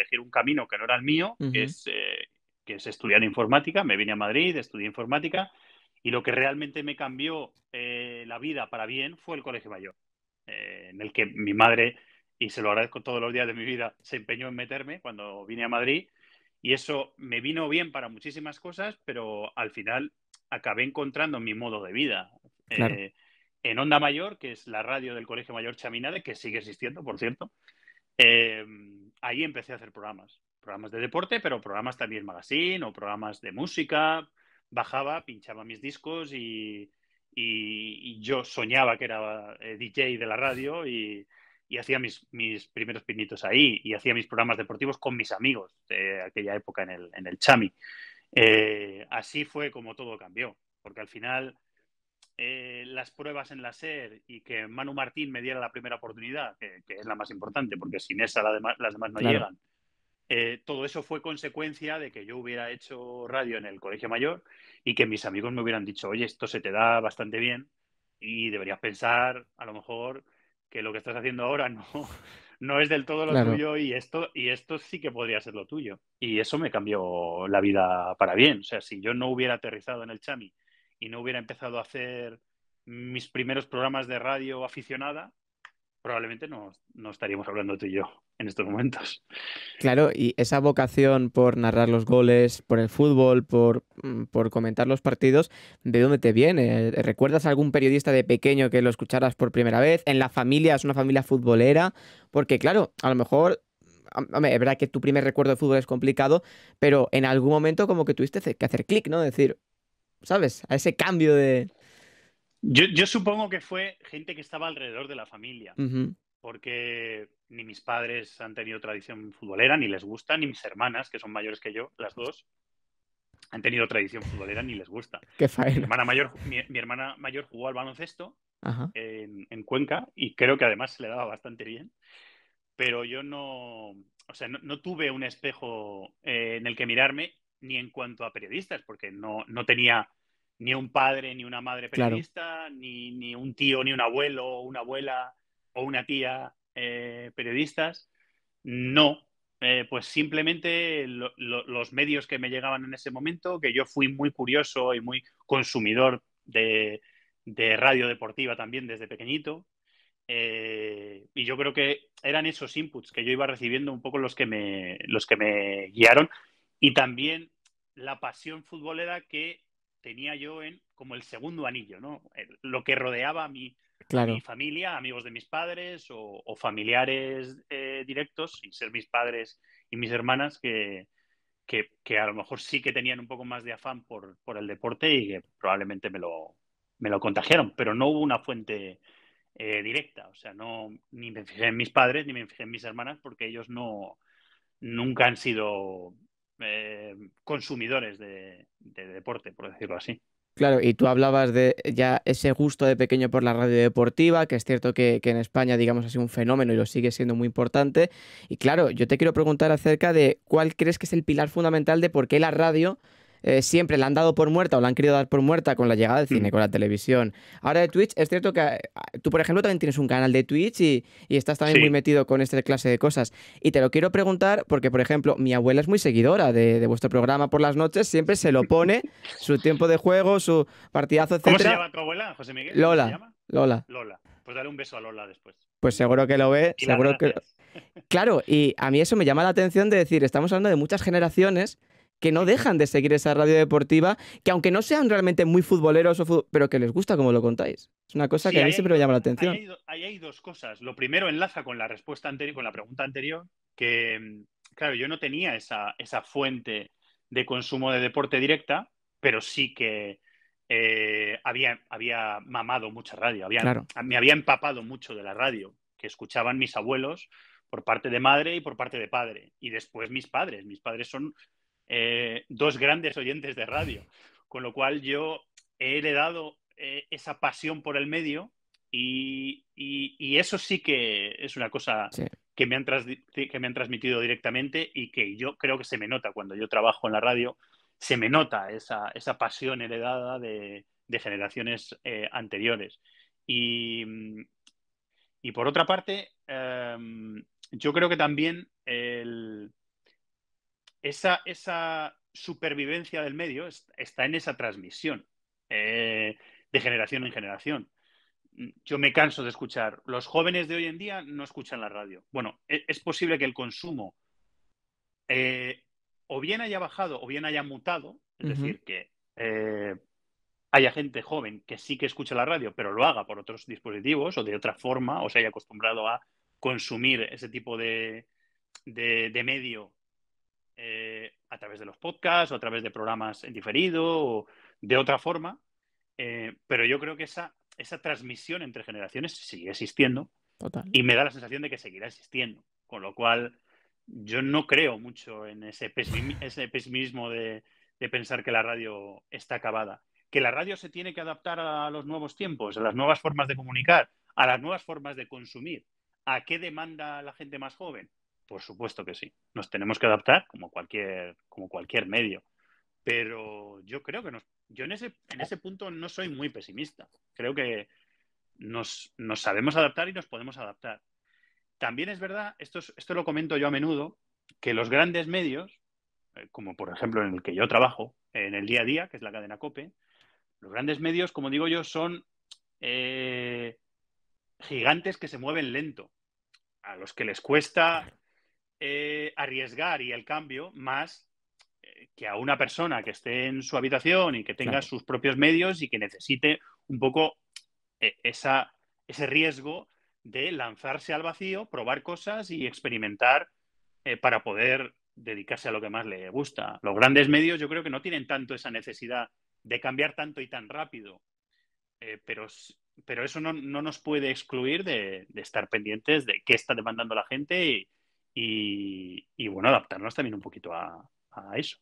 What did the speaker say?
elegir un camino que no era el mío, que, es, eh, que es estudiar informática. Me vine a Madrid, estudié informática y lo que realmente me cambió eh, la vida para bien fue el colegio mayor, eh, en el que mi madre, y se lo agradezco todos los días de mi vida, se empeñó en meterme cuando vine a Madrid. Y eso me vino bien para muchísimas cosas, pero al final acabé encontrando mi modo de vida. en Onda Mayor, que es la radio del Colegio Mayor Chaminade, que sigue existiendo, por cierto, ahí empecé a hacer programas. Programas de deporte, pero programas también magazine o programas de música. Bajaba, pinchaba mis discos y, yo soñaba que era eh, DJ de la radio y, hacía mis, mis, primeros pinitos ahí y hacía mis programas deportivos con mis amigos de aquella época en el, Chami. Eh, así fue como todo cambió, porque al final eh, las pruebas en la SER y que Manu Martín me diera la primera oportunidad, que, es la más importante, porque sin esa las demás no llegan. Eh, todo eso fue consecuencia de que yo hubiera hecho radio en el colegio mayor y que mis amigos me hubieran dicho, oye, esto se te da bastante bien y deberías pensar a lo mejor que lo que estás haciendo ahora no, no es del todo lo tuyo y esto, y esto sí que podría ser lo tuyo. Y eso me cambió la vida para bien. O sea, si yo no hubiera aterrizado en el Chami y no hubiera empezado a hacer mis primeros programas de radio aficionada, probablemente no, estaríamos hablando tú y yo en estos momentos. Claro, y esa vocación por narrar los goles, por el fútbol, por, mm, por comentar los partidos, ¿de dónde te viene? ¿Recuerdas a algún periodista de pequeño que lo escucharas por primera vez? ¿En la familia es una familia futbolera? Porque claro, a lo mejor... es verdad que tu primer recuerdo de fútbol es complicado, pero en algún momento como que tuviste que hacer clic, ¿no? Decir, ¿sabes? A ese cambio de... Yo, supongo que fue gente que estaba alrededor de la familia, porque ni mis padres han tenido tradición futbolera, ni les gusta, ni mis hermanas, que son mayores que yo, las dos, han tenido tradición futbolera, ni les gusta. Qué faena. Mi hermana mayor, mi, hermana mayor jugó al baloncesto en, Cuenca y creo que además se le daba bastante bien, pero yo no, o sea, no, tuve un espejo eh, en el que mirarme ni en cuanto a periodistas, porque no, tenía ni un padre ni una madre periodista, ni, un tío, ni un abuelo, una abuela o una tía eh, periodistas. No, eh, pues simplemente los medios que me llegaban en ese momento, que yo fui muy curioso y muy consumidor de, radio deportiva también desde pequeñito. Eh, y yo creo que eran esos inputs que yo iba recibiendo un poco los que los que me guiaron y también la pasión futbolera que tenía yo en como el segundo anillo, ¿no? Eh, lo que rodeaba a mi, familia, amigos de mis padres o, familiares eh, directos, sin ser mis padres y mis hermanas, que, a lo mejor sí que tenían un poco más de afán por, el deporte y que probablemente me lo, me lo contagiaron, pero no hubo una fuente eh, directa, o sea, no, ni me fijé en mis padres ni me fijé en mis hermanas porque ellos no, nunca han sido eh, consumidores de, deporte, por decirlo así. Claro, y tú hablabas de ya ese gusto de pequeño por la radio deportiva, que es cierto que, que en España, digamos, ha sido un fenómeno y lo sigue siendo muy importante. Y claro, yo te quiero preguntar acerca de cuál crees que es el pilar fundamental de por qué la radio eh, siempre la han dado por muerta o la han querido dar por muerta con la llegada del mm. cine, con la televisión. Ahora de Twitch, es cierto que eh, tú, por ejemplo, también tienes un canal de Twitch y, estás también muy metido con este clase de cosas. Y te lo quiero preguntar porque, por ejemplo, mi abuela es muy seguidora de, vuestro programa por las noches, siempre se lo pone, su tiempo de juego, su partidazo, etc. ¿Cómo se llama tu abuela, José Miguel? Lola. Lola. Lola. Pues dale un beso a Lola después. Pues seguro que lo ve, seguro que... Claro, y a mí eso me llama la atención de decir, estamos hablando de muchas generaciones que no dejan de seguir esa radio deportiva, que aunque no sean realmente muy futboleros, pero que les gusta como lo contáis. Es una cosa que a mí siempre me llama la atención. hay, dos cosas. Lo primero enlaza con la respuesta anterior, con la pregunta anterior, que, mm, claro, yo no tenía esa, esa fuente de consumo de deporte directa, pero sí que eh, había, había mamado mucha radio, había, me había empapado mucho de la radio, que escuchaban mis abuelos por parte de madre y por parte de padre. Y después mis padres. Mis padres son eh, dos grandes oyentes de radio, con lo cual yo he heredado eh, esa pasión por el medio y, eso sí que es una cosa que, me han que me han transmitido directamente y que yo creo que se me nota cuando yo trabajo en la radio, se me nota esa, pasión heredada de, generaciones eh, anteriores. y, por otra parte, em, yo creo que también el, esa, supervivencia del medio está en esa transmisión eh, de generación en generación. Yo me canso de escuchar. Los jóvenes de hoy en día no escuchan la radio. Bueno, e, es, posible que el consumo eh, o bien haya bajado o bien haya mutado, es decir, que eh, haya gente joven que sí que escucha la radio, pero lo haga por otros dispositivos o de otra forma, o se haya acostumbrado a consumir ese tipo de, de, de medio eh, a través de los podcasts o a través de programas en diferido o de otra forma, eh, pero yo creo que esa, esa transmisión entre generaciones sigue existiendo y me da la sensación de que seguirá existiendo, con lo cual yo no creo mucho en ese, pesimismo, de pensar que la radio está acabada, que la radio se tiene que adaptar a los nuevos tiempos, a las nuevas formas de comunicar, a las nuevas formas de consumir, a qué demanda la gente más joven por supuesto que sí. Nos tenemos que adaptar como cualquier, como cualquier medio. Pero yo creo que yo en ese, en ese punto no soy muy pesimista. Creo que nos, sabemos adaptar y nos podemos adaptar. También es verdad, esto, esto lo comento yo a menudo, que los grandes medios, eh, como por ejemplo en el que yo trabajo, en el día a día, que es la cadena COPE, los grandes medios, como digo yo, son eh, gigantes que se mueven lento, a los que les cuesta eh, arriesgar y el cambio más eh, que a una persona que esté en su habitación y que tenga sus propios medios y que necesite un poco e, esa, ese riesgo de lanzarse al vacío, probar cosas y experimentar eh, para poder dedicarse a lo que más le gusta. Los grandes medios yo creo que no tienen tanto esa necesidad de cambiar tanto y tan rápido, pero, pero, eso no, nos puede excluir de, de, estar pendientes de qué está demandando la gente y, y, bueno, adaptarnos también un poquito a eso.